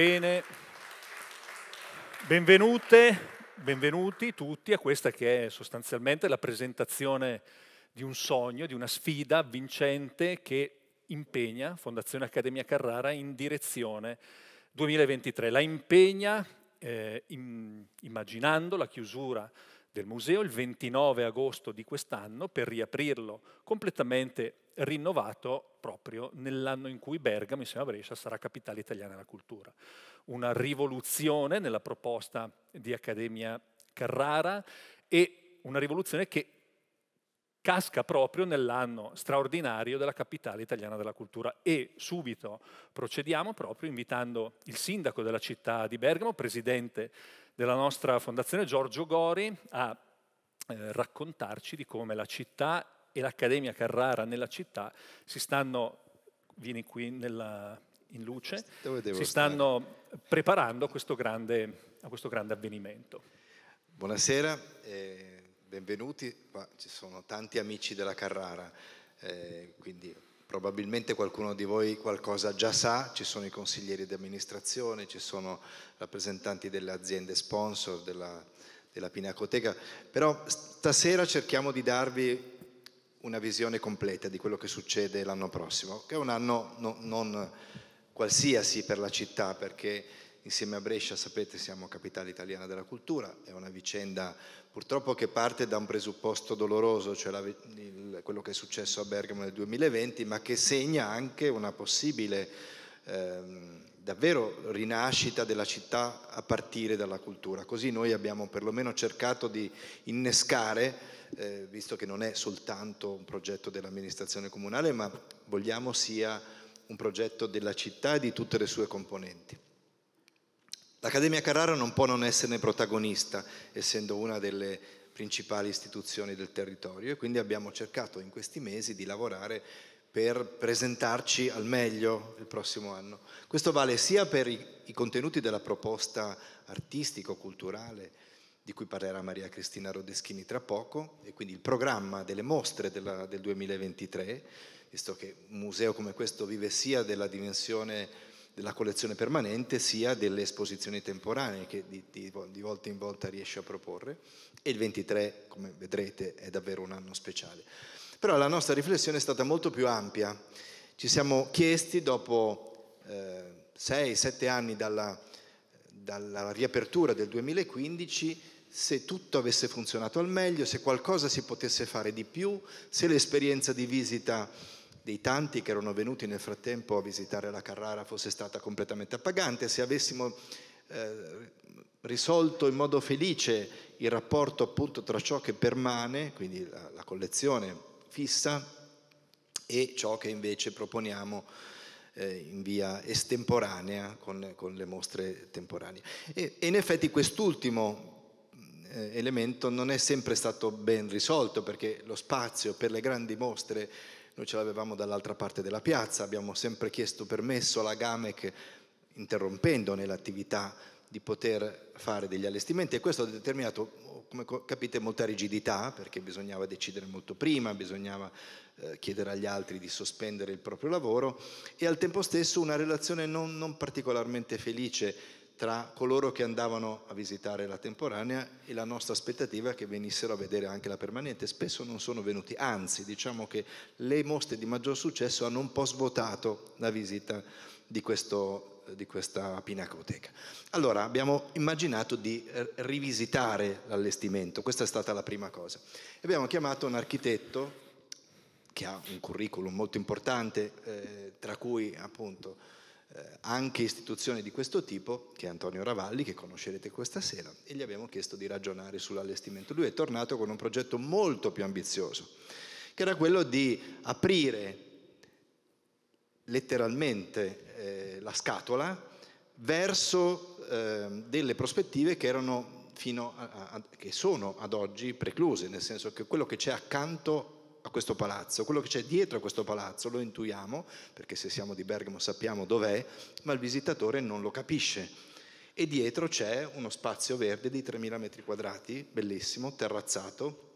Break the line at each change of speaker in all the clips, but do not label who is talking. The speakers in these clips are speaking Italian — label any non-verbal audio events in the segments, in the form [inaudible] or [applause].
Bene, benvenute, benvenuti tutti a questa che è sostanzialmente la presentazione di un sogno, di una sfida vincente che impegna Fondazione Accademia Carrara in direzione 2023. La impegna eh, immaginando la chiusura del museo il 29 agosto di quest'anno per riaprirlo completamente rinnovato proprio nell'anno in cui Bergamo, insieme a Brescia, sarà capitale italiana della cultura. Una rivoluzione nella proposta di Accademia Carrara e una rivoluzione che casca proprio nell'anno straordinario della capitale italiana della cultura e subito procediamo proprio invitando il sindaco della città di Bergamo, presidente della nostra fondazione Giorgio Gori a eh, raccontarci di come la città e l'Accademia Carrara nella città si stanno, vieni qui nella, in luce, si
stare? stanno preparando a questo grande, a questo grande avvenimento. Buonasera, eh, benvenuti, qua ci sono tanti amici della Carrara, eh, quindi probabilmente qualcuno di voi qualcosa già sa, ci sono i consiglieri di amministrazione, ci sono rappresentanti delle aziende sponsor della, della Pinacoteca, però stasera cerchiamo di darvi una visione completa di quello che succede l'anno prossimo, che è un anno no, non qualsiasi per la città, perché insieme a Brescia, sapete, siamo capitale italiana della cultura, è una vicenda purtroppo che parte da un presupposto doloroso, cioè la, il, quello che è successo a Bergamo nel 2020, ma che segna anche una possibile ehm, davvero rinascita della città a partire dalla cultura. Così noi abbiamo perlomeno cercato di innescare eh, visto che non è soltanto un progetto dell'amministrazione comunale, ma vogliamo sia un progetto della città e di tutte le sue componenti. L'Accademia Carrara non può non esserne protagonista, essendo una delle principali istituzioni del territorio e quindi abbiamo cercato in questi mesi di lavorare per presentarci al meglio il prossimo anno. Questo vale sia per i, contenuti della proposta artistico-culturale di cui parlerà Maria Cristina Rodeschini tra poco e quindi il programma delle mostre della, del 2023, visto che un museo come questo vive sia della dimensione della collezione permanente sia delle esposizioni temporanee che di, di, di, volta in volta riesce a proporre e il 23 come vedrete è davvero un anno speciale. Però la nostra riflessione è stata molto più ampia, ci siamo chiesti dopo 6-7 eh, anni dalla, dalla riapertura del 2015 se tutto avesse funzionato al meglio, se qualcosa si potesse fare di più, se l'esperienza di visita dei tanti che erano venuti nel frattempo a visitare la Carrara fosse stata completamente appagante, se avessimo eh, risolto in modo felice il rapporto appunto tra ciò che permane, quindi la, la collezione fissa, e ciò che invece proponiamo eh, in via estemporanea con, con le mostre temporanee. E, e in effetti quest'ultimo eh, elemento non è sempre stato ben risolto perché lo spazio per le grandi mostre noi ce l'avevamo dall'altra parte della piazza, abbiamo sempre chiesto permesso alla GAMEC, interrompendone l'attività, di poter fare degli allestimenti e questo ha determinato, come capite, molta rigidità perché bisognava decidere molto prima, bisognava eh, chiedere agli altri di sospendere il proprio lavoro e al tempo stesso una relazione non, non particolarmente felice tra coloro che andavano a visitare la temporanea e la nostra aspettativa che venissero a vedere anche la permanente. Spesso non sono venuti, anzi diciamo che le mostre di maggior successo hanno un po' svuotato la visita di, questo, di questa pinacoteca. Allora abbiamo immaginato di eh, rivisitare l'allestimento, questa è stata la prima cosa. Abbiamo chiamato un architetto che ha un curriculum molto importante, eh, tra cui appunto eh, anche istituzioni di questo tipo, che è Antonio Ravalli, che conoscerete questa sera, e gli abbiamo chiesto di ragionare sull'allestimento. Lui è tornato con un progetto molto più ambizioso, che era quello di aprire letteralmente eh, la scatola verso eh, delle prospettive che erano fino a, a, che sono ad oggi precluse, nel senso che quello che c'è accanto a questo palazzo, quello che c'è dietro a questo palazzo lo intuiamo, perché se siamo di Bergamo sappiamo dov'è, ma il visitatore non lo capisce. E dietro c'è uno spazio verde di 3.000 metri quadrati, bellissimo, terrazzato.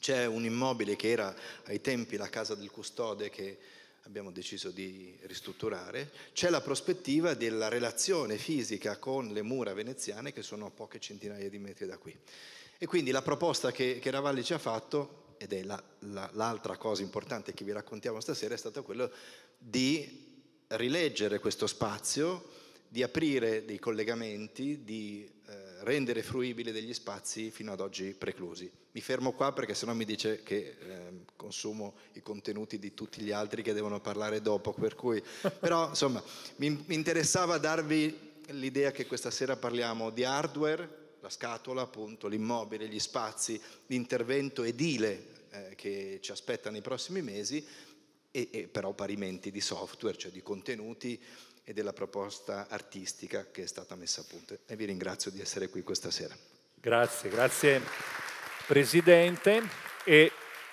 C'è un immobile che era ai tempi la casa del custode che abbiamo deciso di ristrutturare, c'è la prospettiva della relazione fisica con le mura veneziane che sono a poche centinaia di metri da qui. E quindi la proposta che, che Ravalli ci ha fatto, ed è la, la, l'altra cosa importante che vi raccontiamo stasera, è stato quello di rileggere questo spazio, di aprire dei collegamenti, di eh, rendere fruibili degli spazi fino ad oggi preclusi. Mi fermo qua perché sennò mi dice che eh, consumo i contenuti di tutti gli altri che devono parlare dopo, per cui... [laughs] però insomma mi, mi interessava darvi l'idea che questa sera parliamo di hardware, la scatola, appunto, l'immobile, gli spazi, l'intervento edile eh, che ci aspetta nei prossimi mesi e, e però parimenti di software, cioè di contenuti e della proposta artistica che è stata messa a punto. E vi ringrazio di essere qui questa sera.
Grazie, grazie Presidente. E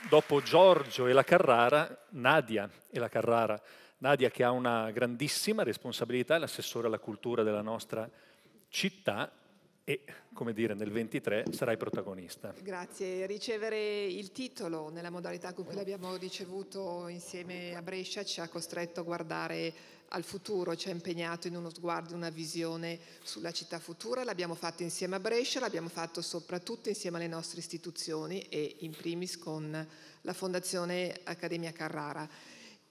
dopo Giorgio e la Carrara, Nadia e la Carrara. Nadia che ha una grandissima responsabilità, è l'assessore alla cultura della nostra città e, come dire, nel 23 sarai protagonista.
Grazie. Ricevere il titolo nella modalità con cui l'abbiamo ricevuto insieme a Brescia ci ha costretto a guardare al futuro, ci ha impegnato in uno sguardo, una visione sulla città futura. L'abbiamo fatto insieme a Brescia, l'abbiamo fatto soprattutto insieme alle nostre istituzioni e in primis con la Fondazione Accademia Carrara.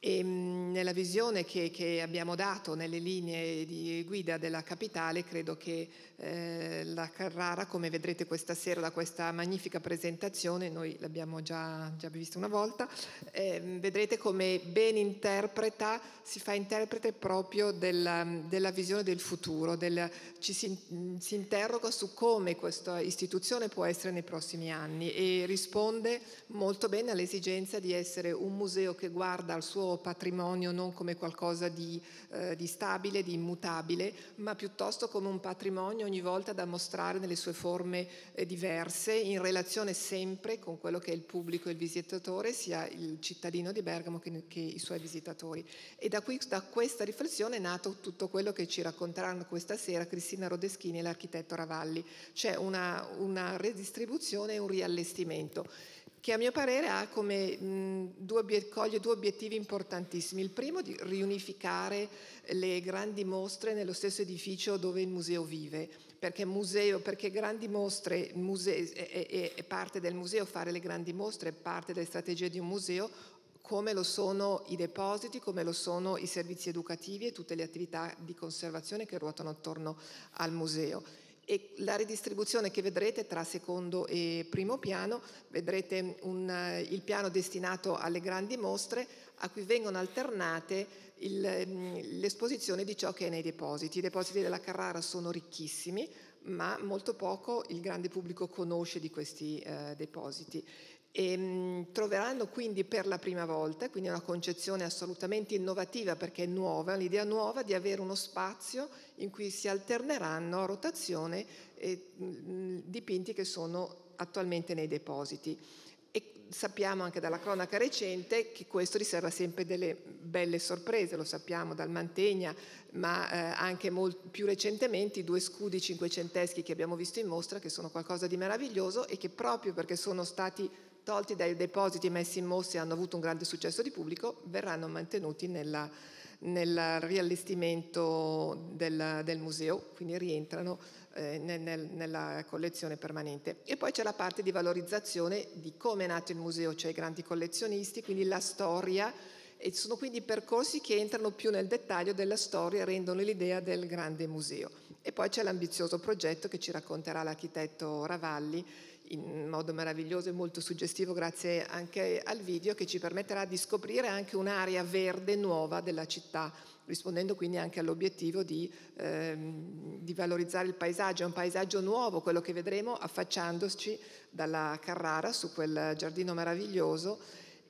E ehm, nella visione che, che, abbiamo dato nelle linee di guida della capitale, credo che eh, la Carrara, come vedrete questa sera da questa magnifica presentazione, noi l'abbiamo già, già vista una volta, eh, vedrete come ben interpreta, si fa interprete proprio della, della visione del futuro, del, ci si, si interroga su come questa istituzione può essere nei prossimi anni e risponde molto bene all'esigenza di essere un museo che guarda al suo patrimonio non come qualcosa di, eh, di stabile, di immutabile, ma piuttosto come un patrimonio ogni volta da mostrare nelle sue forme eh, diverse, in relazione sempre con quello che è il pubblico e il visitatore, sia il cittadino di Bergamo che, che i suoi visitatori. E da, qui, da questa riflessione è nato tutto quello che ci racconteranno questa sera Cristina Rodeschini e l'architetto Ravalli, cioè una, una redistribuzione e un riallestimento che a mio parere come, coglie due obiettivi importantissimi. Il primo di riunificare eh, le grandi mostre nello stesso edificio dove il museo vive, perché museo, perché grandi mostre, muse, è, è, è parte del museo, fare le grandi mostre è parte delle strategie di un museo, come lo sono i depositi, come lo sono i servizi educativi e tutte le attività di conservazione che ruotano attorno al museo e la ridistribuzione che vedrete tra secondo e primo piano, vedrete un, eh, il piano destinato alle grandi mostre a cui vengono alternate mm, l'esposizione di ciò che è nei depositi. I depositi della Carrara sono ricchissimi, ma molto poco il grande pubblico conosce di questi eh, depositi. E ehm, troveranno quindi per la prima volta, quindi è una concezione assolutamente innovativa perché è nuova, l'idea nuova di avere uno spazio in cui si alterneranno a rotazione eh, dipinti che sono attualmente nei depositi. E sappiamo anche dalla cronaca recente che questo riserva sempre delle belle sorprese, lo sappiamo dal Mantegna, ma eh, anche molt- più recentemente i due scudi cinquecenteschi che abbiamo visto in mostra, che sono qualcosa di meraviglioso e che proprio perché sono stati tolti dai depositi messi in mossa e hanno avuto un grande successo di pubblico, verranno mantenuti nella, nel riallestimento del, del, museo, quindi rientrano eh, nel, nella collezione permanente. E poi c'è la parte di valorizzazione di come è nato il museo, cioè i grandi collezionisti, quindi la storia, e sono quindi percorsi che entrano più nel dettaglio della storia e rendono l'idea del grande museo. E poi c'è l'ambizioso progetto che ci racconterà l'architetto Ravalli in modo meraviglioso e molto suggestivo grazie anche al video che ci permetterà di scoprire anche un'area verde nuova della città rispondendo quindi anche all'obiettivo di, ehm, di, valorizzare il paesaggio. È un paesaggio nuovo quello che vedremo affacciandoci dalla Carrara su quel giardino meraviglioso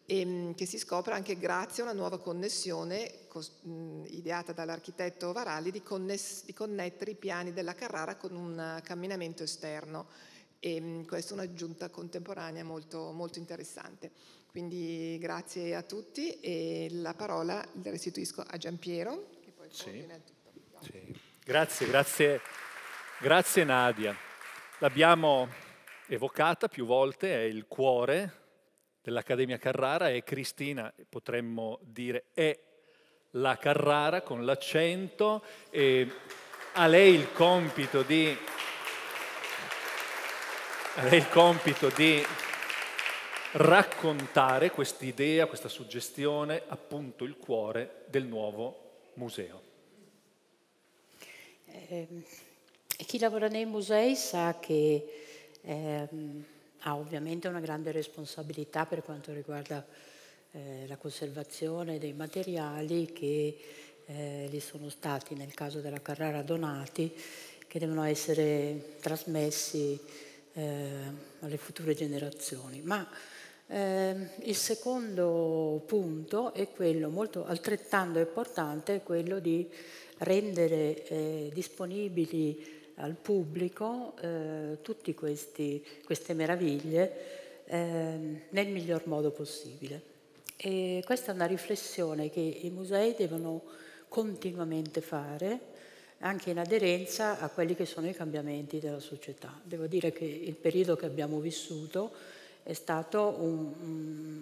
e, ehm, che si scopre anche grazie a una nuova connessione cos, mh, ideata dall'architetto Varalli di, conness, di connettere i piani della Carrara con un camminamento esterno e mm, questa è un'aggiunta contemporanea molto, molto interessante. Quindi grazie a tutti e la parola la restituisco a Giampiero che
poi sì. tutto. Sì. Grazie, grazie, grazie Nadia. L'abbiamo evocata più volte, è il cuore dell'Accademia Carrara e Cristina, potremmo dire, è la Carrara con l'accento e a lei il compito di è il compito di raccontare quest'idea, questa suggestione, appunto il cuore del nuovo museo.
Eh, chi lavora nei musei sa che eh, ha ovviamente una grande responsabilità per quanto riguarda eh, la conservazione dei materiali che eh, gli sono stati, nel caso della Carrara, donati, che devono essere trasmessi eh, alle future generazioni. Ma eh, il secondo punto è quello molto altrettanto importante, è quello di rendere eh, disponibili al pubblico eh, tutte queste meraviglie ehm, nel miglior modo possibile. E questa è una riflessione che i musei devono continuamente fare anche in aderenza a quelli che sono i cambiamenti della società. Devo dire che il periodo che abbiamo vissuto è stato un,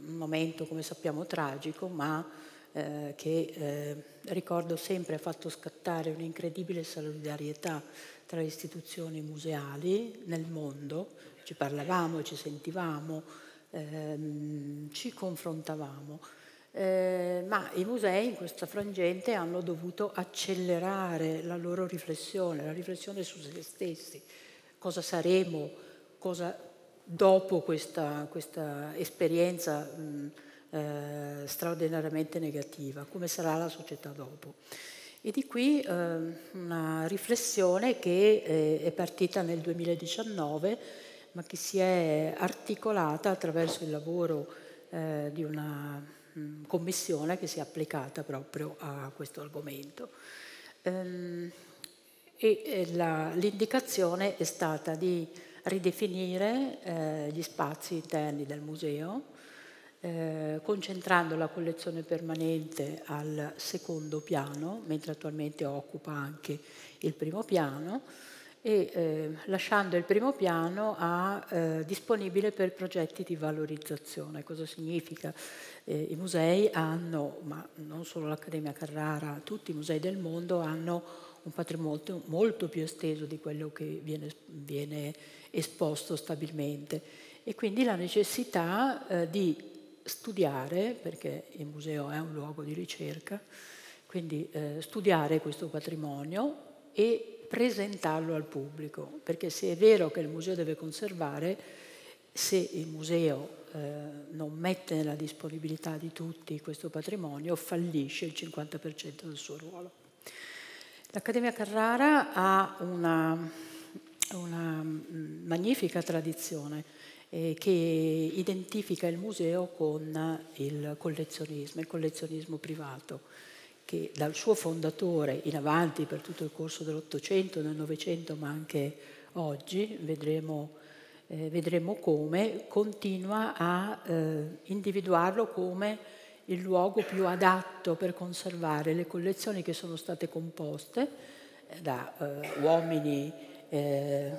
un momento, come sappiamo, tragico, ma eh, che eh, ricordo sempre ha fatto scattare un'incredibile solidarietà tra istituzioni museali nel mondo, ci parlavamo, ci sentivamo, ehm, ci confrontavamo. Eh, ma i musei in questa frangente hanno dovuto accelerare la loro riflessione, la riflessione su se stessi, cosa saremo, cosa dopo questa, questa esperienza mh, eh, straordinariamente negativa, come sarà la società dopo. E di qui eh, una riflessione che eh, è partita nel 2019, ma che si è articolata attraverso il lavoro eh, di una Mm, commissione che si è applicata proprio a questo argomento. Ehm, e l'indicazione è stata di ridefinire eh, gli spazi interni del museo, eh, concentrando la collezione permanente al secondo piano, mentre attualmente occupa anche il primo piano, e eh, lasciando il primo piano a, eh, disponibile per progetti di valorizzazione. Cosa significa? Eh, I musei hanno, ma non solo l'Accademia Carrara, tutti i musei del mondo hanno un patrimonio molto più esteso di quello che viene, viene esposto stabilmente e quindi la necessità eh, di studiare, perché il museo è un luogo di ricerca, quindi eh, studiare questo patrimonio, e presentarlo al pubblico, perché se è vero che il museo deve conservare, se il museo eh, non mette nella disponibilità di tutti questo patrimonio, fallisce il 50% del suo ruolo. L'Accademia Carrara ha una, una mm, magnifica tradizione eh, che identifica il museo con il collezionismo, il collezionismo privato che dal suo fondatore in avanti per tutto il corso dell'Ottocento, del Novecento, ma anche oggi, vedremo, eh, vedremo come, continua a eh, individuarlo come il luogo più adatto per conservare le collezioni che sono state composte eh, da eh, uomini eh,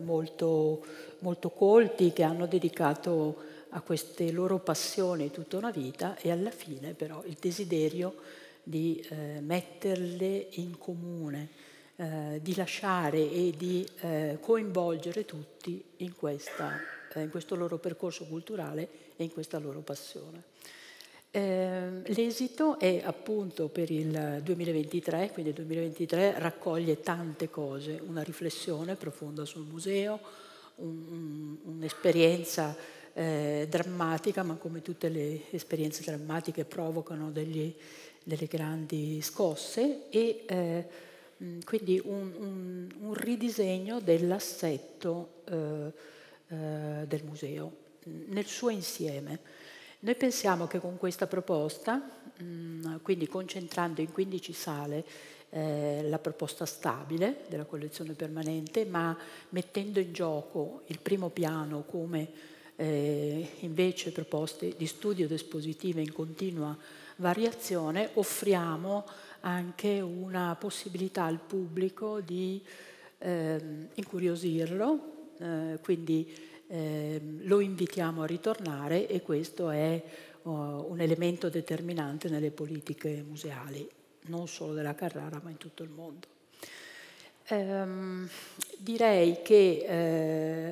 molto, molto colti che hanno dedicato a queste loro passioni tutta una vita e alla fine però il desiderio di eh, metterle in comune, eh, di lasciare e di eh, coinvolgere tutti in, questa, eh, in, questo loro percorso culturale e in questa loro passione. Ehm, l'esito è appunto per il 2023, quindi il 2023 raccoglie tante cose, una riflessione profonda sul museo, un'esperienza un, un eh, drammatica, ma come tutte le esperienze drammatiche provocano degli delle grandi scosse e eh, quindi un, un, un, ridisegno dell'assetto eh, eh, del museo nel suo insieme. Noi pensiamo che con questa proposta, mh, quindi concentrando in 15 sale eh, la proposta stabile della collezione permanente, ma mettendo in gioco il primo piano come eh, invece proposte di studio ed espositive in continua variazione offriamo anche una possibilità al pubblico di eh, incuriosirlo, eh, quindi eh, lo invitiamo a ritornare e questo è oh, un elemento determinante nelle politiche museali, non solo della Carrara ma in tutto il mondo. Ehm, direi che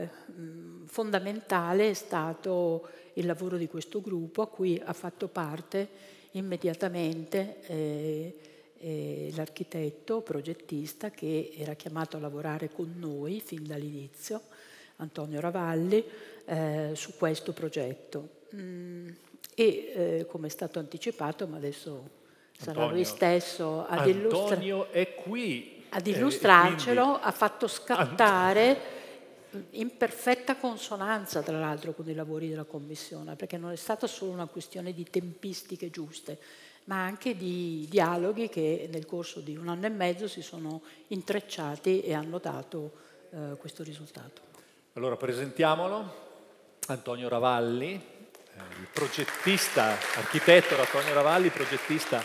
eh, mm, fondamentale è stato il lavoro di questo gruppo a cui ha fatto parte immediatamente eh, eh, l'architetto progettista che era chiamato a lavorare con noi fin dall'inizio, Antonio Ravalli, eh, su questo progetto. Mm, e eh, come è stato anticipato, ma adesso sarà Antonio, lui stesso ad illustrare. è qui. Ad eh, illustrarcelo, quindi... ha fatto scattare in perfetta consonanza tra l'altro con i lavori della Commissione, perché non è stata solo una questione di tempistiche giuste, ma anche di dialoghi che nel corso di un anno e mezzo si sono intrecciati e hanno dato eh, questo risultato.
Allora presentiamolo, Antonio Ravalli, eh, il progettista, architetto Antonio Ravalli, progettista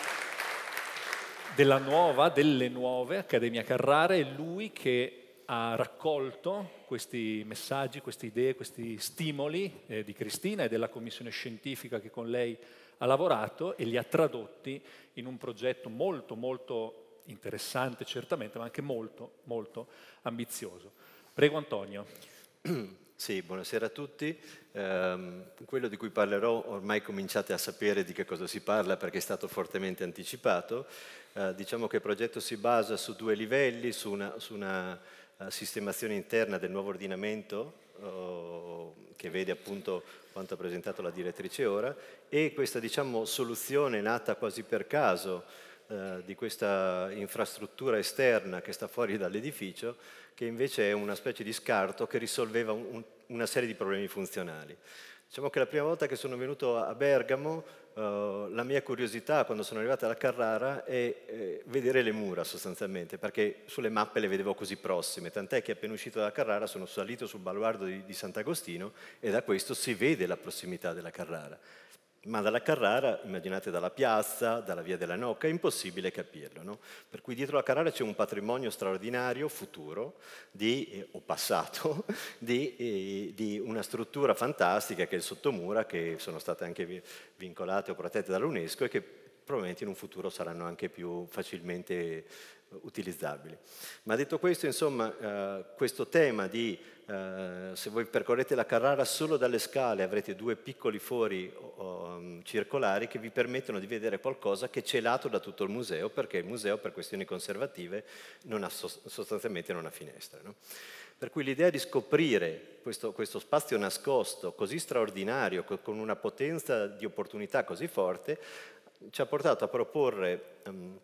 della nuova, delle nuove Accademia Carrara, è lui che ha raccolto questi messaggi, queste idee, questi stimoli eh, di Cristina e della commissione scientifica che con lei ha lavorato e li ha tradotti in un progetto molto, molto interessante certamente, ma anche molto, molto
ambizioso. Prego Antonio. [clears throat] Sì, buonasera a tutti. Eh, quello di cui parlerò ormai cominciate a sapere di che cosa si parla perché è stato fortemente anticipato. Eh, diciamo che il progetto si basa su due livelli, su una, su una eh, sistemazione interna del nuovo ordinamento eh, che vede appunto quanto ha presentato la direttrice ora e questa diciamo, soluzione nata quasi per caso eh, di questa infrastruttura esterna che sta fuori dall'edificio che invece è una specie di scarto che risolveva un, una serie di problemi funzionali. Diciamo che la prima volta che sono venuto a Bergamo eh, la mia curiosità quando sono arrivata alla Carrara è eh, vedere le mura sostanzialmente, perché sulle mappe le vedevo così prossime, tant'è che appena uscito dalla Carrara sono salito sul baluardo di, di Sant'Agostino e da questo si vede la prossimità della Carrara ma dalla Carrara, immaginate dalla piazza, dalla via della Nocca, è impossibile capirlo. No? Per cui dietro la Carrara c'è un patrimonio straordinario, futuro, di, eh, o passato, [laughs] di, eh, di, una struttura fantastica che è il Sottomura, che sono state anche vincolate o protette dall'UNESCO e che probabilmente in un futuro saranno anche più facilmente eh, utilizzabili. Ma detto questo, insomma, eh, questo tema di eh, se voi percorrete la Carrara solo dalle scale avrete due piccoli fori um, circolari che vi permettono di vedere qualcosa che è celato da tutto il museo, perché il museo per questioni conservative non ha, sostanzialmente non ha finestre. No? Per cui l'idea di scoprire questo, questo, spazio nascosto così straordinario, con una potenza di opportunità così forte, ci ha portato a proporre um,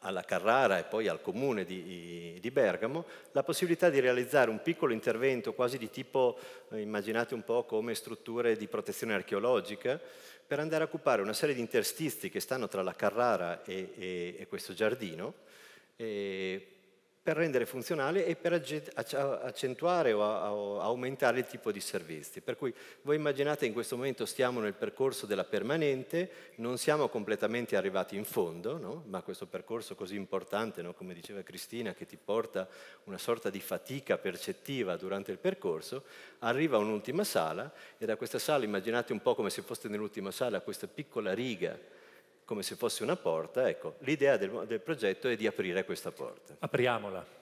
alla Carrara e poi al comune di, di, Bergamo la possibilità di realizzare un piccolo intervento quasi di tipo, eh, immaginate un po' come strutture di protezione archeologica, per andare a occupare una serie di interstizi che stanno tra la Carrara e, e, e questo giardino, e per rendere funzionale e per accentuare o aumentare il tipo di servizi. Per cui voi immaginate in questo momento stiamo nel percorso della permanente, non siamo completamente arrivati in fondo, no? ma questo percorso così importante, no? come diceva Cristina, che ti porta una sorta di fatica percettiva durante il percorso, arriva un'ultima sala e da questa sala immaginate un po' come se foste nell'ultima sala questa piccola riga come se fosse una porta, ecco, l'idea del, del progetto è di aprire questa porta. Apriamola.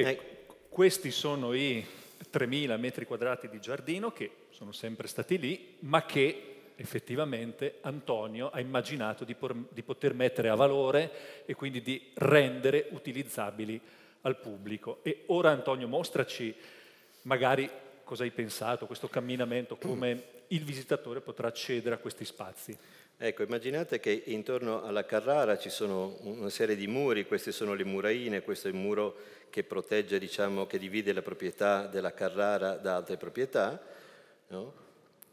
Lei, eh, Questi sono i 3.000 metri quadrati di giardino che sono sempre stati lì, ma che effettivamente Antonio ha immaginato di, por- di poter mettere a valore e quindi di rendere utilizzabili al pubblico. E ora Antonio mostraci magari cosa hai pensato, questo camminamento, come il visitatore potrà accedere a questi spazi.
Ecco, immaginate che intorno alla Carrara ci sono una serie di muri, queste sono le muraine, questo è il muro che protegge, diciamo, che divide la proprietà della Carrara da altre proprietà, no?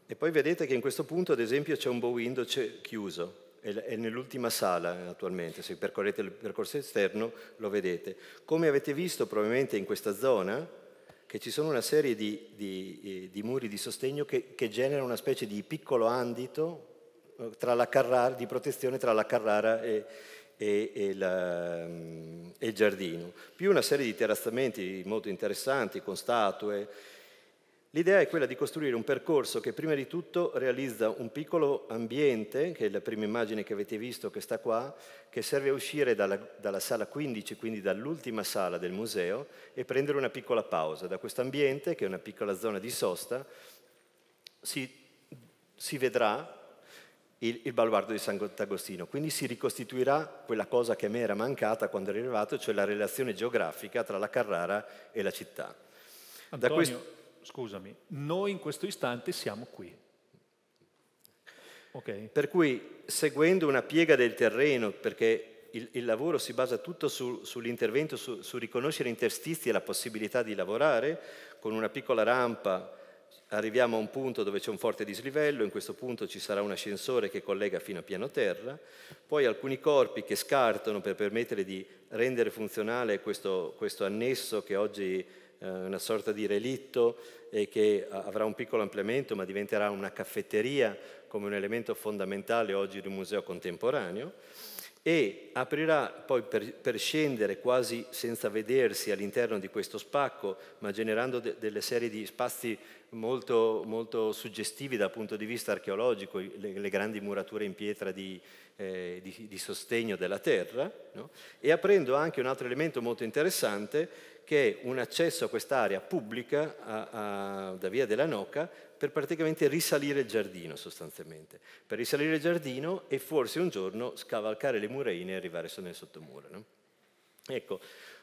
E poi vedete che in questo punto, ad esempio, c'è un bow window chiuso, è nell'ultima sala eh, attualmente, se percorrete il percorso esterno lo vedete. Come avete visto probabilmente in questa zona, che ci sono una serie di, di, eh, di muri di sostegno che, che generano una specie di piccolo andito, Carrara, di protezione tra la Carrara e, e, e, la, mm, e, il giardino, più una serie di terrazzamenti molto interessanti con statue. L'idea è quella di costruire un percorso che prima di tutto realizza un piccolo ambiente, che è la prima immagine che avete visto che sta qua, che serve a uscire dalla, dalla sala 15, quindi dall'ultima sala del museo, e prendere una piccola pausa. Da questo ambiente, che è una piccola zona di sosta, si, si vedrà il, il baluardo di Sant'Agostino. Quindi si ricostituirà quella cosa che a me era mancata quando ero arrivato, cioè la relazione geografica tra la Carrara e la città. Antonio, questo...
scusami, noi in questo istante siamo qui.
Okay. Per cui seguendo una piega del terreno, perché il, il lavoro si basa tutto su, sull'intervento, su, su riconoscere interstizi e la possibilità di lavorare, con una piccola rampa arriviamo a un punto dove c'è un forte dislivello, in questo punto ci sarà un ascensore che collega fino a piano terra, poi alcuni corpi che scartano per permettere di rendere funzionale questo, questo annesso che oggi eh, è una sorta di relitto e che avrà un piccolo ampliamento ma diventerà una caffetteria come un elemento fondamentale oggi di un museo contemporaneo e aprirà poi per, per, scendere quasi senza vedersi all'interno di questo spacco, ma generando de, delle serie di spazi molto, molto suggestivi dal punto di vista archeologico, le, le grandi murature in pietra di, eh, di, di sostegno della terra, no? e aprendo anche un altro elemento molto interessante che è un accesso a quest'area pubblica a, a, da via della Noca per praticamente risalire il giardino sostanzialmente. Per risalire il giardino e forse un giorno scavalcare le muraine e arrivare nel sottomura. No? Ecco,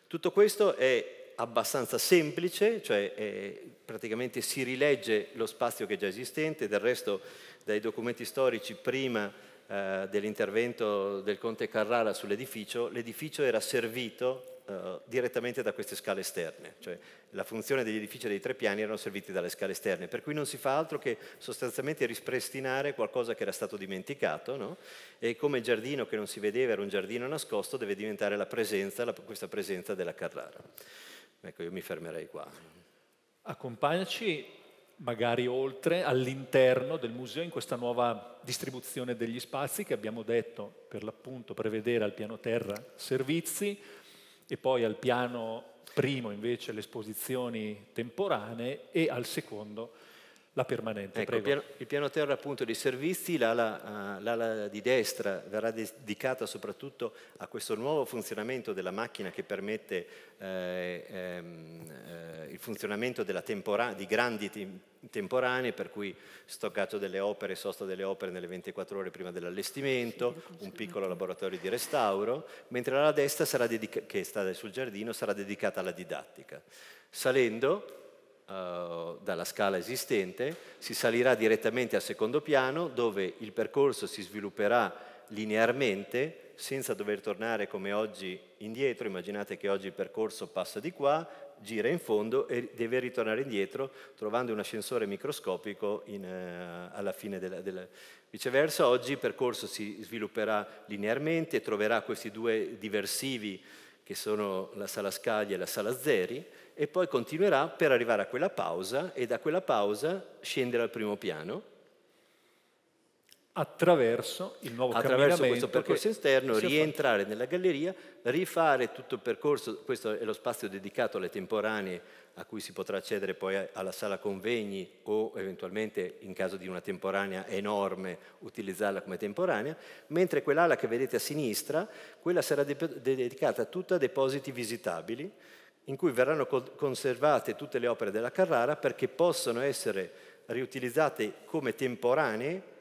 tutto questo è abbastanza semplice, cioè eh, praticamente si rilegge lo spazio che è già esistente, del resto dai documenti storici prima eh, dell'intervento del conte Carrara sull'edificio, l'edificio era servito eh, direttamente da queste scale esterne, cioè la funzione degli edifici dei tre piani erano serviti dalle scale esterne, per cui non si fa altro che sostanzialmente rispristinare qualcosa che era stato dimenticato no? e come il giardino che non si vedeva era un giardino nascosto deve diventare la presenza, la, questa presenza della Carrara. Ecco, io mi fermerei qua.
Accompagnaci magari oltre, all'interno del museo, in questa nuova distribuzione degli spazi che abbiamo detto per l'appunto prevedere al piano terra servizi e poi al piano primo invece le esposizioni temporanee e al secondo la permanente. Ecco, prego.
Il piano terra appunto dei servizi, l'ala, eh, l'ala di destra verrà dedicata soprattutto a questo nuovo funzionamento della macchina che permette eh, ehm, eh, il funzionamento tempora- di grandi tem- temporanee, per cui stoccato delle opere, sosta delle opere nelle 24 ore prima dell'allestimento, un piccolo laboratorio di restauro, mentre l'ala destra dedica- che sta sul giardino sarà dedicata alla didattica. Salendo eh, dalla scala esistente, si salirà direttamente al secondo piano dove il percorso si svilupperà linearmente senza dover tornare come oggi indietro, immaginate che oggi il percorso passa di qua, gira in fondo e deve ritornare indietro trovando un ascensore microscopico in, uh, alla fine della, della... Viceversa, oggi il percorso si svilupperà linearmente, troverà questi due diversivi che sono la sala Scaglia e la sala Zeri, e poi continuerà per arrivare a quella pausa e da quella pausa scendere al primo piano
attraverso il nuovo attraverso questo percorso esterno rientrare
fatto. nella galleria rifare tutto il percorso questo è lo spazio dedicato alle temporanee a cui si potrà accedere poi alla sala convegni o eventualmente in caso di una temporanea enorme utilizzarla come temporanea mentre quell'ala che vedete a sinistra quella sarà dedicata tutta a depositi visitabili in cui verranno conservate tutte le opere della Carrara perché possono essere riutilizzate come temporanee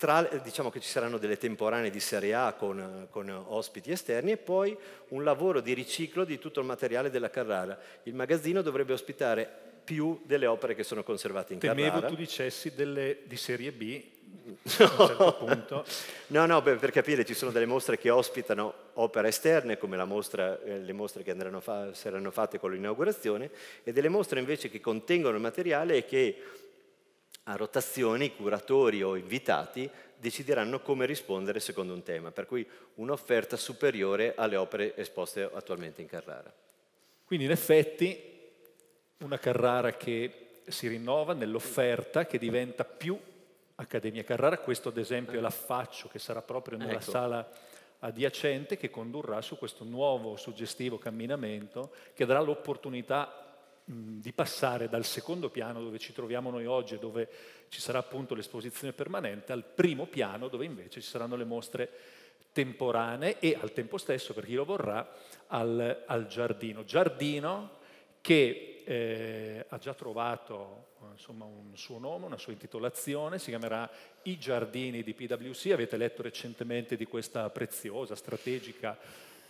tra, diciamo che ci saranno delle temporanee di Serie A con, con, ospiti esterni e poi un lavoro di riciclo di tutto il materiale della Carrara. Il magazzino dovrebbe ospitare più delle opere che sono conservate in Temevo Carrara. Temevo
tu dicessi delle, di Serie B, [laughs] Un Certo punto.
no, no, per capire ci sono delle mostre che ospitano opere esterne, come mostra, eh, le mostre che andranno fa, saranno fatte con l'inaugurazione, e delle mostre invece che contengono il materiale e che a rotazione i curatori o invitati decideranno come rispondere secondo un tema, per cui un'offerta superiore alle opere esposte attualmente in Carrara.
Quindi in effetti una Carrara
che si rinnova
nell'offerta, che diventa più Accademia Carrara, questo ad esempio è l'affaccio che sarà proprio nella ecco. sala adiacente che condurrà su questo nuovo suggestivo camminamento che darà l'opportunità di passare dal secondo piano dove ci troviamo noi oggi, dove ci sarà appunto l'esposizione permanente, al primo piano dove invece ci saranno le mostre temporanee e al tempo stesso, per chi lo vorrà, al, al giardino. Giardino che eh, ha già trovato eh, insomma, un suo nome, una sua intitolazione, si chiamerà I giardini di PwC, avete letto recentemente di questa preziosa, strategica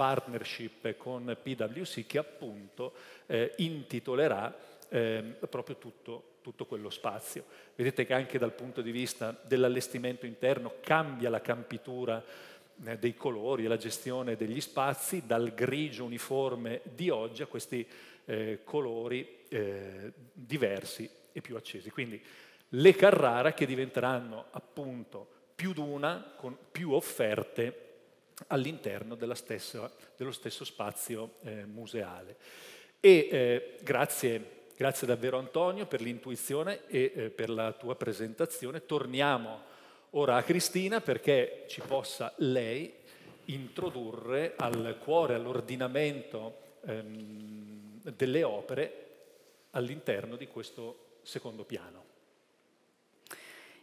partnership con PwC che appunto eh, intitolerà eh, proprio tutto, tutto quello spazio. Vedete che anche dal punto di vista dell'allestimento interno cambia la campitura eh, dei colori e la gestione degli spazi dal grigio uniforme di oggi a questi eh, colori eh, diversi e più accesi. Quindi le Carrara che diventeranno appunto più d'una con più offerte all'interno dello stesso spazio eh, museale. E eh, grazie, grazie, davvero Antonio per l'intuizione e eh, per la tua presentazione. Torniamo ora a Cristina perché ci possa lei introdurre al cuore, all'ordinamento ehm, delle opere all'interno di questo secondo piano.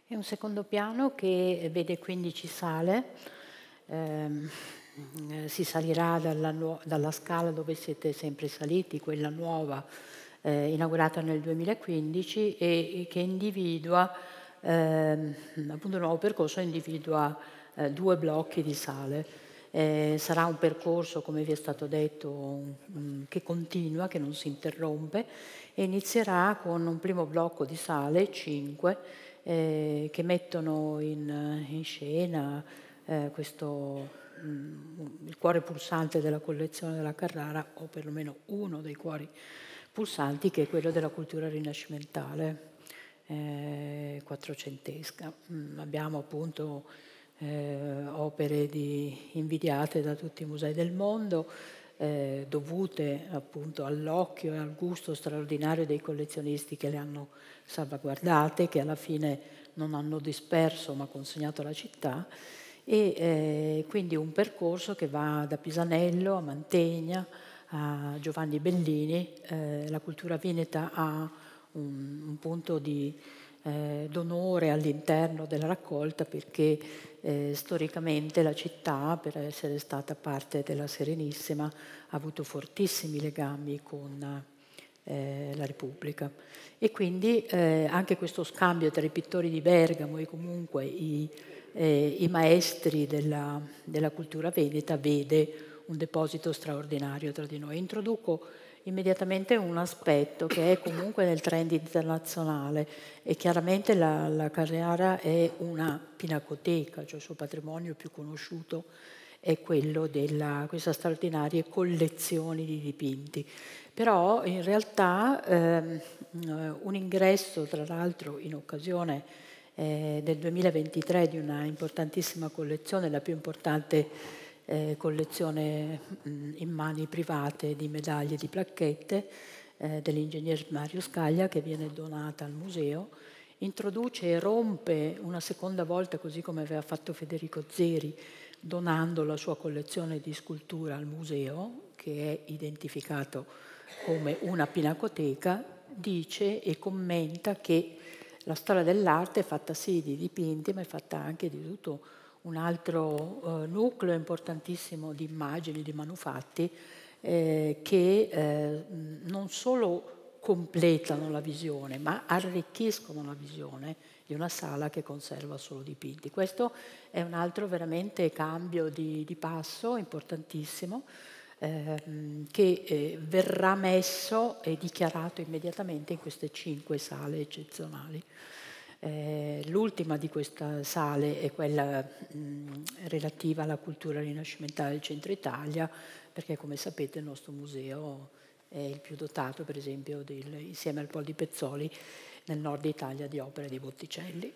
È un secondo piano che vede 15 sale, ehm, eh, si salirà dalla, dalla, scala dove siete sempre saliti, quella nuova eh, inaugurata nel 2015 e, e che individua ehm, appunto il nuovo percorso, individua eh, due blocchi di sale. Eh, sarà un percorso, come vi è stato detto, un, un, che continua, che non si interrompe e inizierà con un primo blocco di sale, 5, eh, che mettono in, in scena eh, questo, mh, mm, il cuore pulsante della collezione della Carrara, o perlomeno uno dei cuori pulsanti, che è quello della cultura rinascimentale eh, quattrocentesca. Mh, mm, abbiamo appunto eh, opere di, invidiate da tutti i musei del mondo, eh, dovute appunto all'occhio e al gusto straordinario dei collezionisti che le hanno salvaguardate, che alla fine non hanno disperso ma consegnato alla città e eh, quindi un percorso che va da Pisanello a Mantegna a Giovanni Bellini. Eh, la cultura veneta ha un, un punto di, eh, d'onore all'interno della raccolta perché eh, storicamente la città, per essere stata parte della Serenissima, ha avuto fortissimi legami con eh, la Repubblica. E quindi eh, anche questo scambio tra i pittori di Bergamo e comunque i eh, i maestri della, della, cultura veneta vede un deposito straordinario tra di noi. Introduco immediatamente un aspetto che è comunque nel trend internazionale e chiaramente la, la Carriara è una pinacoteca, cioè il suo patrimonio più conosciuto è quello di questa straordinaria collezione di dipinti. Però in realtà ehm, un ingresso, tra l'altro in occasione eh, del 2023 di una importantissima collezione, la più importante eh, collezione mh, mm, in mani private di medaglie e di placchette eh, dell'ingegner Mario Scaglia che viene donata al museo, introduce e rompe una seconda volta, così come aveva fatto Federico Zeri, donando la sua collezione di scultura al museo, che è identificato come una pinacoteca, dice e commenta che la storia dell'arte è fatta sì di dipinti, ma è fatta anche di tutto un altro eh, nucleo importantissimo di immagini, di manufatti, eh, che eh, non solo completano la visione, ma arricchiscono la visione di una sala che conserva solo dipinti. Questo è un altro veramente cambio di, di passo importantissimo. Ehm, che eh, verrà messo e dichiarato immediatamente in queste cinque sale eccezionali. Eh, l'ultima di queste sale è quella relativa alla cultura rinascimentale del centro Italia, perché come sapete il nostro museo è il più dotato, per esempio, del, insieme al Pol di Pezzoli, nel nord Italia di opere di Botticelli.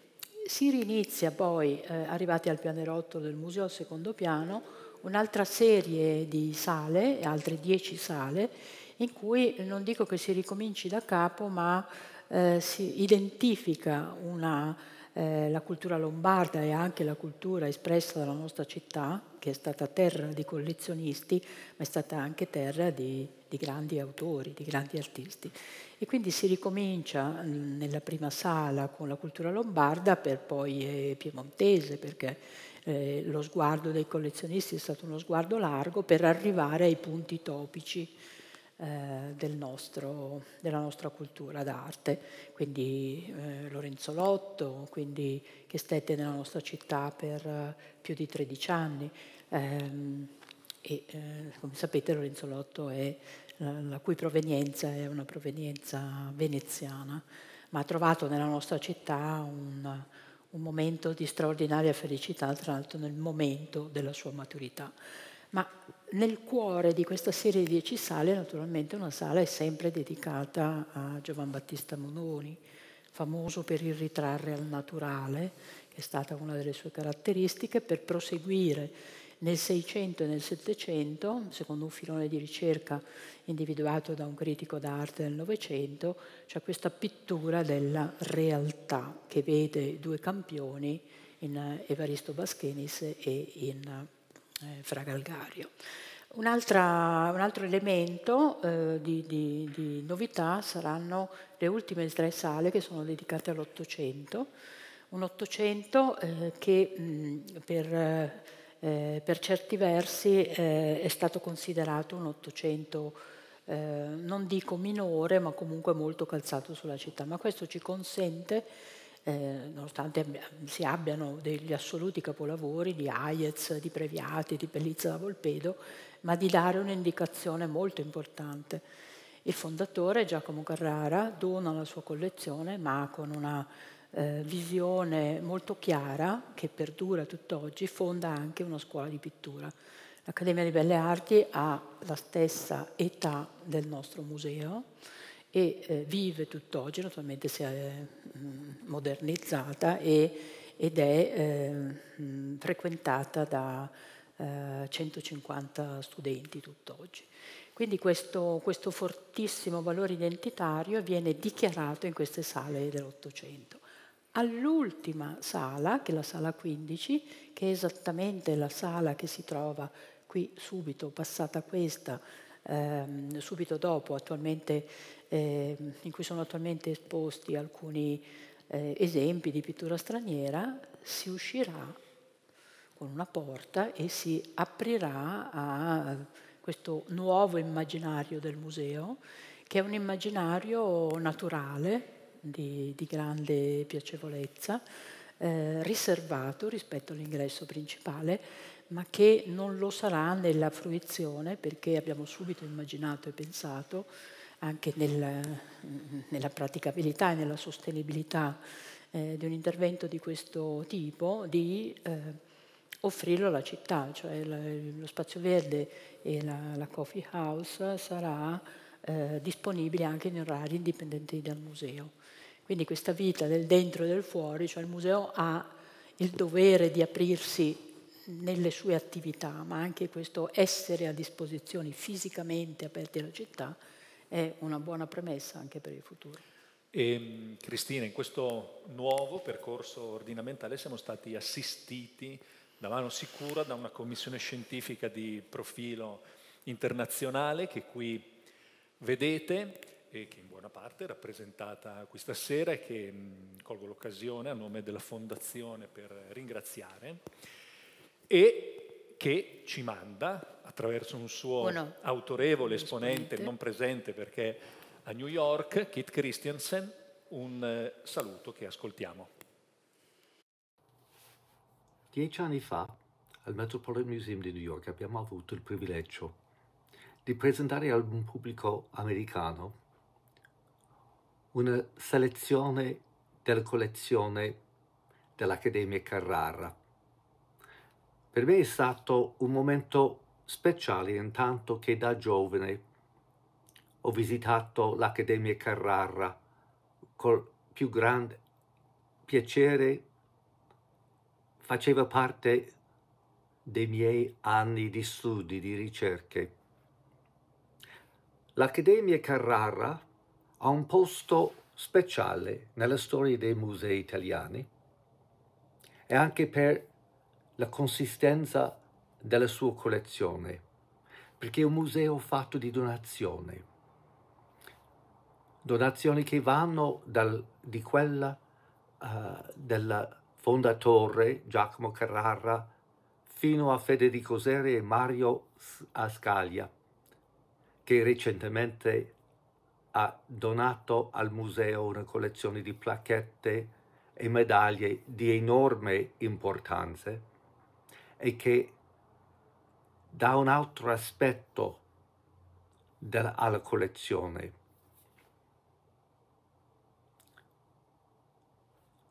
Si rinizia poi, eh, arrivati al pianerottolo del museo, al secondo piano, un'altra serie di sale, altre dieci sale, in cui non dico che si ricominci da capo, ma eh, si identifica una, eh, la cultura lombarda e anche la cultura espressa dalla nostra città, che è stata terra di collezionisti, ma è stata anche terra di, di grandi autori, di grandi artisti. E quindi si ricomincia mm, nella prima sala con la cultura lombarda per poi eh, piemontese, perché eh, lo sguardo dei collezionisti è stato uno sguardo largo per arrivare ai punti topici eh, del nostro, della nostra cultura d'arte, quindi eh, Lorenzo Lotto, quindi, che stette nella nostra città per eh, più di 13 anni. Ehm, e eh, come sapete Lorenzo Lotto è, la cui provenienza è una provenienza veneziana, ma ha trovato nella nostra città un, un momento di straordinaria felicità, tra l'altro nel momento della sua maturità. Ma nel cuore di questa serie di dieci sale, naturalmente una sala è sempre dedicata a Giovan Battista Mononi, famoso per il ritrarre al naturale, che è stata una delle sue caratteristiche, per proseguire nel 600 e nel 700, secondo un filone di ricerca individuato da un critico d'arte del Novecento, c'è questa pittura della realtà che vede due campioni in eh, Evaristo Baschenis e in eh, Fra Galgario. Un, altro elemento eh, di, di, di novità saranno le ultime tre sale che sono dedicate all'Ottocento, un Ottocento eh, che mh, per eh, eh, per certi versi eh, è stato considerato un Ottocento, eh, non dico minore, ma comunque molto calzato sulla città. Ma questo ci consente, eh, nonostante si abbiano degli assoluti capolavori di Hayez, di Previati, di Pellizza da Volpedo, ma di dare un'indicazione molto importante. Il fondatore Giacomo Carrara dona la sua collezione, ma con una eh, visione molto chiara, che perdura tutt'oggi, fonda anche una scuola di pittura. L'Accademia di Belle Arti ha la stessa età del nostro museo e eh, vive tutt'oggi, naturalmente si è mm, modernizzata e, ed è eh, mm, frequentata da 150 eh, studenti tutt'oggi. Quindi questo, questo fortissimo valore identitario viene dichiarato in queste sale dell'Ottocento all'ultima sala, che è la sala 15, che è esattamente la sala che si trova qui subito, passata questa, ehm, subito dopo, attualmente, eh, in cui sono attualmente esposti alcuni eh, esempi di pittura straniera, si uscirà con una porta e si aprirà a questo nuovo immaginario del museo, che è un immaginario naturale, di, di grande piacevolezza, eh, riservato rispetto all'ingresso principale, ma che non lo sarà nella fruizione perché abbiamo subito immaginato e pensato anche nella, nella praticabilità e nella sostenibilità eh, di un intervento di questo tipo, di eh, offrirlo alla città, cioè la, lo spazio verde e la, la coffee house sarà eh, disponibile anche in orari indipendenti dal museo. Quindi questa vita del dentro e del fuori, cioè il museo ha il dovere di aprirsi nelle sue attività, ma anche questo essere a disposizione fisicamente aperti alla città è una buona premessa anche per il futuro.
E, ehm, Cristina, in questo nuovo percorso ordinamentale siamo stati assistiti da mano sicura da una commissione scientifica di profilo internazionale che qui vedete e che in una parte rappresentata questa sera e che mh, mm, colgo l'occasione a nome della Fondazione per ringraziare e che ci manda attraverso un suo Buono. autorevole esponente, non presente perché a New York, Kit Christiansen, un uh, saluto che ascoltiamo.
Dieci anni fa, al Metropolitan Museum di New York, abbiamo avuto il privilegio di presentare a un pubblico americano una selezione della collezione dell'Accademia Carrara. Per me è stato un momento speciale intanto che da giovane ho visitato l'Accademia Carrara col più grande piacere, faceva parte dei miei anni di studi, di ricerche. L'Accademia Carrara ha un posto speciale nella storia dei musei italiani e anche per la consistenza della sua collezione, perché è un museo fatto di donazioni, donazioni che vanno dal, di quella uh, eh, del fondatore Giacomo Carrara fino a Federico Seri e Mario Ascaglia, che recentemente ha donato al museo una collezione di placchette e medaglie di enorme importanza e che dà un altro aspetto della, alla collezione.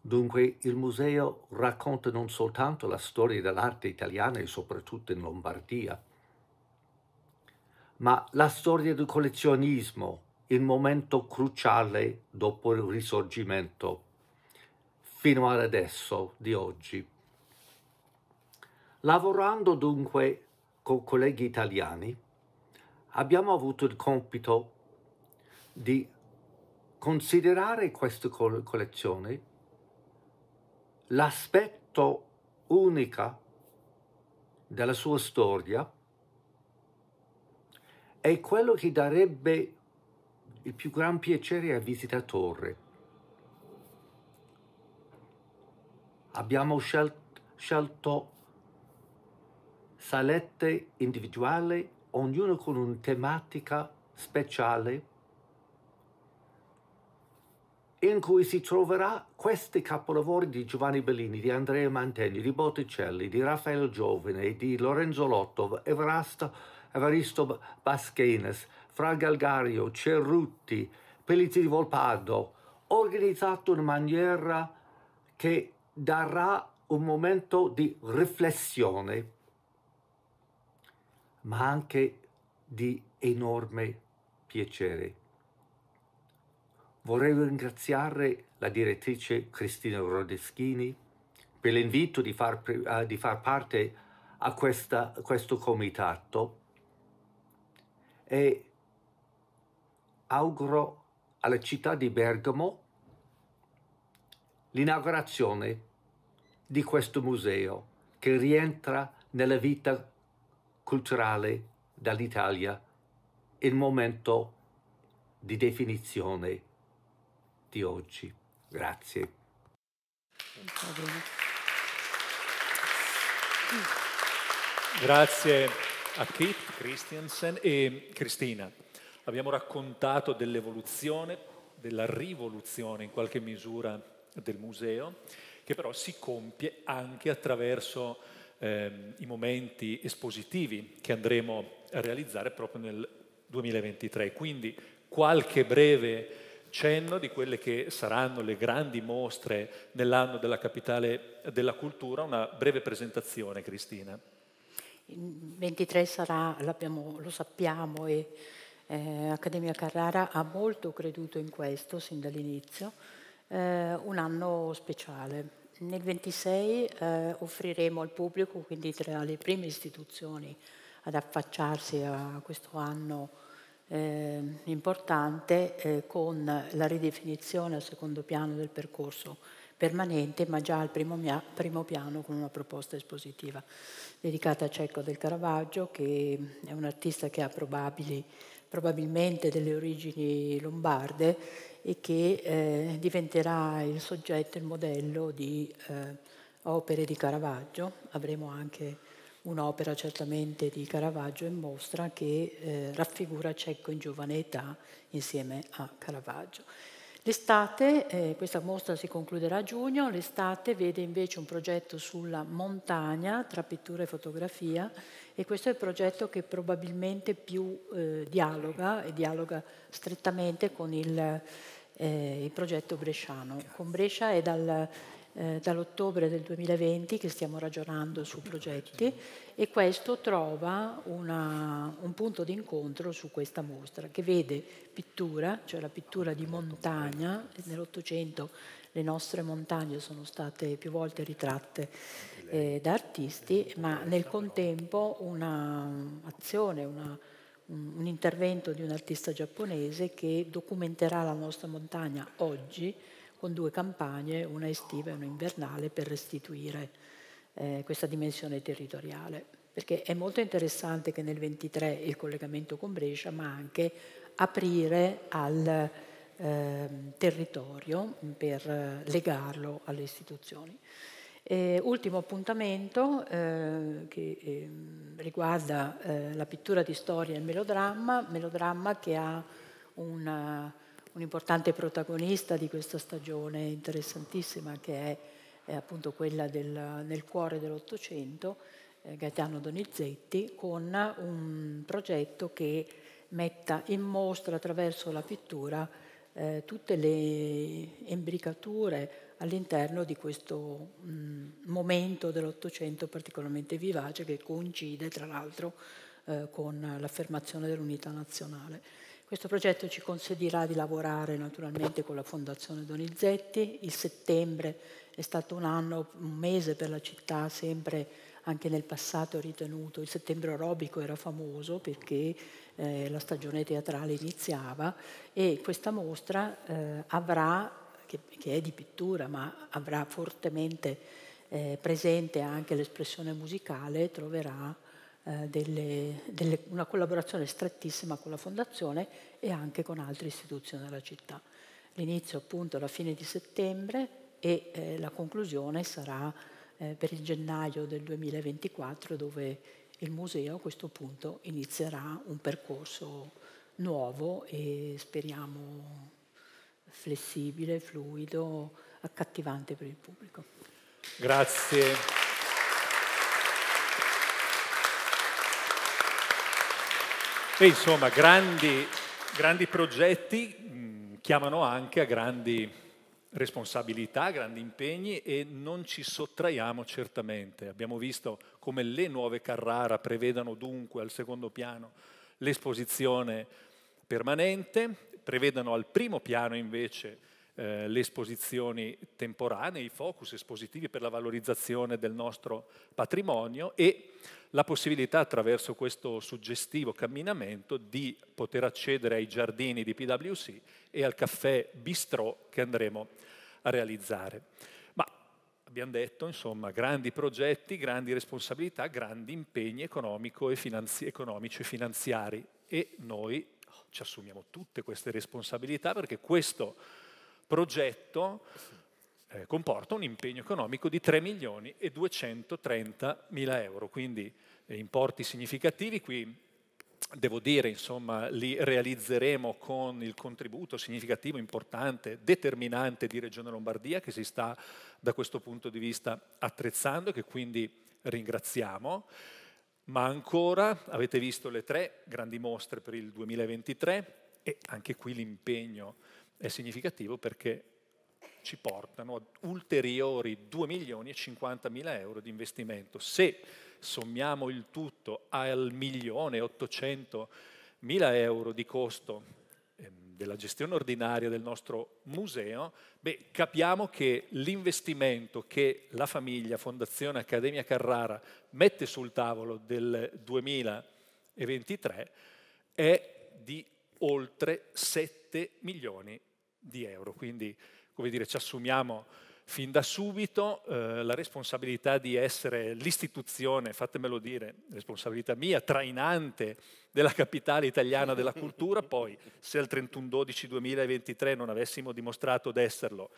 Dunque il museo racconta non soltanto la storia dell'arte italiana e soprattutto in Lombardia, ma la storia del collezionismo il momento cruciale dopo il risorgimento fino ad adesso di oggi. Lavorando dunque con colleghi italiani, abbiamo avuto il compito di considerare questa collezione l'aspetto unica della sua storia e quello che darebbe il più gran piacere al visitatore. Abbiamo scelto salette individuali, ognuno con una tematica speciale, in cui si troverà questi capolavori di Giovanni Bellini, di Andrea Mantegni, di Botticelli, di Raffaello Giovine, di Lorenzo Lotto, Evaristo Baschenes, fra Galgario, Cerrutti, Pellizzi di Volpardo, organizzato in maniera che darà un momento di riflessione, ma anche di enorme piacere. Vorrei ringraziare la direttrice Cristina Rodeschini per l'invito di far, uh, di far parte a, questa, a questo comitato e auguro alla città di Bergamo l'inaugurazione di questo museo che rientra nella vita culturale dall'Italia in momento di definizione di oggi. Grazie.
Grazie a Kit, Christiansen e Cristina. Abbiamo raccontato dell'evoluzione, della rivoluzione in qualche misura del museo, che però si compie anche attraverso eh, i momenti espositivi che andremo a realizzare proprio nel 2023. Quindi qualche breve cenno di quelle che saranno le grandi mostre nell'anno della capitale della cultura, una breve presentazione Cristina.
Il 23 sarà, lo sappiamo, e eh, Accademia Carrara ha molto creduto in questo sin dall'inizio, eh, un anno speciale. Nel 26 eh, offriremo al pubblico, quindi tra le prime istituzioni ad affacciarsi a questo anno eh, importante, eh, con la ridefinizione al secondo piano del percorso permanente, ma già al primo, mia, primo, piano con una proposta espositiva dedicata a Cecco del Caravaggio, che è un artista che ha probabili probabilmente delle origini lombarde e che eh, diventerà il soggetto, il modello di eh, opere di Caravaggio. Avremo anche un'opera certamente di Caravaggio in mostra che eh, raffigura Cecco in giovane età insieme a Caravaggio. L'estate, eh, questa mostra si concluderà a giugno, l'estate vede invece un progetto sulla montagna tra pittura e fotografia e questo è il progetto che probabilmente più eh, dialoga e dialoga strettamente con il, eh, il progetto bresciano. Con Brescia è dal, eh, dall'ottobre del 2020 che stiamo ragionando su progetti e questo trova una, un punto di incontro su questa mostra che vede pittura, cioè la pittura di montagna, nell'Ottocento le nostre montagne sono state più volte ritratte eh, da artisti, ma nel contempo un'azione, una, un, intervento di un artista giapponese che documenterà la nostra montagna oggi con due campagne, una estiva e una invernale, per restituire eh, questa dimensione territoriale. Perché è molto interessante che nel 23 il collegamento con Brescia, ma anche aprire al Ehm, territorio per eh, legarlo alle istituzioni. E ultimo appuntamento eh, che ehm, eh, riguarda la pittura di storia e il melodramma, melodramma che ha una, eh, un importante protagonista di questa stagione interessantissima che è, è appunto quella del, nel cuore dell'Ottocento, eh, Gaetano Donizetti, con un progetto che metta in mostra attraverso la pittura eh, tutte le imbricature all'interno di questo mh, mm, momento dell'Ottocento particolarmente vivace che coincide tra l'altro eh, con l'affermazione dell'unità nazionale. Questo progetto ci consentirà di lavorare naturalmente con la Fondazione Donizetti, il settembre è stato un anno, un mese per la città sempre anche nel passato ritenuto. Il settembre aerobico era famoso perché eh, la stagione teatrale iniziava e questa mostra eh, avrà, che, che, è di pittura, ma avrà fortemente eh, presente anche l'espressione musicale, troverà eh, delle, delle, una collaborazione strettissima con la Fondazione e anche con altre istituzioni della città. L'inizio appunto alla fine di settembre e eh, la conclusione sarà eh, per il gennaio del 2024 dove il museo a questo punto inizierà un percorso nuovo e speriamo flessibile, fluido, accattivante per il pubblico.
Grazie. E insomma, grandi, grandi progetti mh, mm, chiamano anche a grandi responsabilità, grandi impegni e non ci sottraiamo certamente. Abbiamo visto come le nuove Carrara prevedano dunque al secondo piano l'esposizione permanente, prevedano al primo piano invece eh, le esposizioni temporanee, i focus espositivi per la valorizzazione del nostro patrimonio e la possibilità attraverso questo suggestivo camminamento di poter accedere ai giardini di PwC e al caffè bistrò che andremo a realizzare. Ma abbiamo detto, insomma, grandi progetti, grandi responsabilità, grandi impegni e economici e finanziari e noi ci assumiamo tutte queste responsabilità perché questo progetto eh, comporta un impegno economico di 3 milioni e 230 mila euro, quindi eh, importi significativi. Qui devo dire, insomma, li realizzeremo con il contributo significativo, importante, determinante di Regione Lombardia che si sta da questo punto di vista attrezzando e che quindi ringraziamo. Ma ancora avete visto le tre grandi mostre per il 2023 e anche qui l'impegno è significativo perché ci portano ad ulteriori 2 milioni e 50 mila euro di investimento. Se sommiamo il tutto al milione e 800 mila euro di costo ehm, della gestione ordinaria del nostro museo, beh, capiamo che l'investimento che la famiglia Fondazione Accademia Carrara mette sul tavolo del 2023 è di oltre 7 milioni di euro. Quindi, come dire, ci assumiamo fin da subito eh, la responsabilità di essere l'istituzione, fatemelo dire, responsabilità mia, trainante della capitale italiana della cultura, poi se al 31-12-2023 non avessimo dimostrato d'esserlo,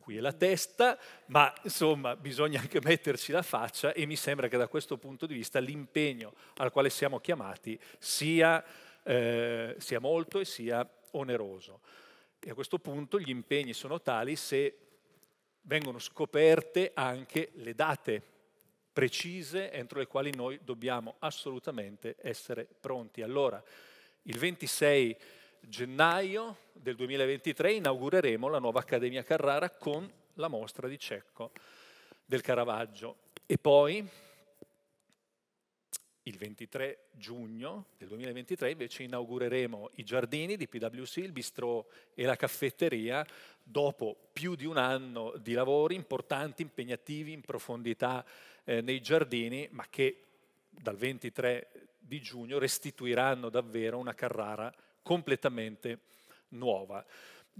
qui è la testa, ma insomma bisogna anche metterci la faccia e mi sembra che da questo punto di vista l'impegno al quale siamo chiamati sia, eh, sia molto e sia oneroso. E a questo punto gli impegni sono tali se vengono scoperte anche le date precise entro le quali noi dobbiamo assolutamente essere pronti. Allora, il 26 gennaio del 2023 inaugureremo la nuova Accademia Carrara con la mostra di Cecco del Caravaggio. E poi il 23 giugno del 2023 invece inaugureremo i giardini di PwC, il bistrò e la caffetteria dopo più di un anno di lavori importanti, impegnativi, in profondità eh, nei giardini, ma che dal 23 di giugno restituiranno davvero una Carrara completamente nuova.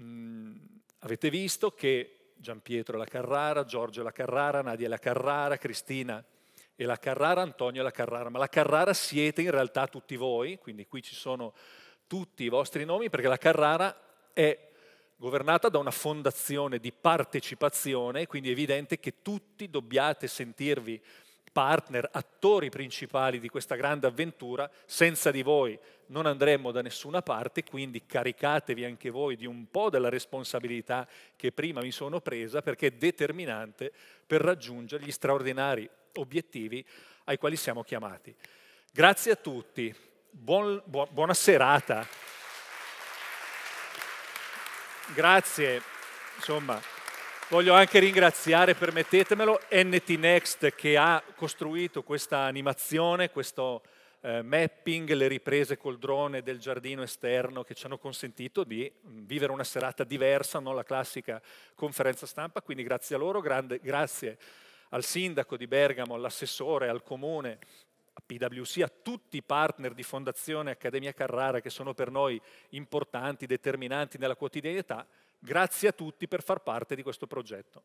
Mm, avete visto che Gian Pietro La Carrara, Giorgio La Carrara, Nadia La Carrara, Cristina e la Carrara Antonio e la Carrara, ma la Carrara siete in realtà tutti voi, quindi qui ci sono tutti i vostri nomi perché la Carrara è governata da una fondazione di partecipazione, quindi è evidente che tutti dobbiate sentirvi partner, attori principali di questa grande avventura, senza di voi non andremmo da nessuna parte, quindi caricatevi anche voi di un po' della responsabilità che prima mi sono presa perché è determinante per raggiungere gli straordinari obiettivi ai quali siamo chiamati. Grazie a tutti, buon, bu- buona serata. Grazie, insomma, voglio anche ringraziare, permettetemelo, NT Next che ha costruito questa animazione, questo eh, mapping, le riprese col drone del giardino esterno che ci hanno consentito di mm, vivere una serata diversa, non la classica conferenza stampa, quindi grazie a loro, grande, grazie al sindaco di Bergamo, all'assessore, al comune, a PwC, a tutti i partner di Fondazione Accademia Carrara che sono per noi importanti, determinanti nella quotidianità. Grazie a tutti per far parte di questo progetto.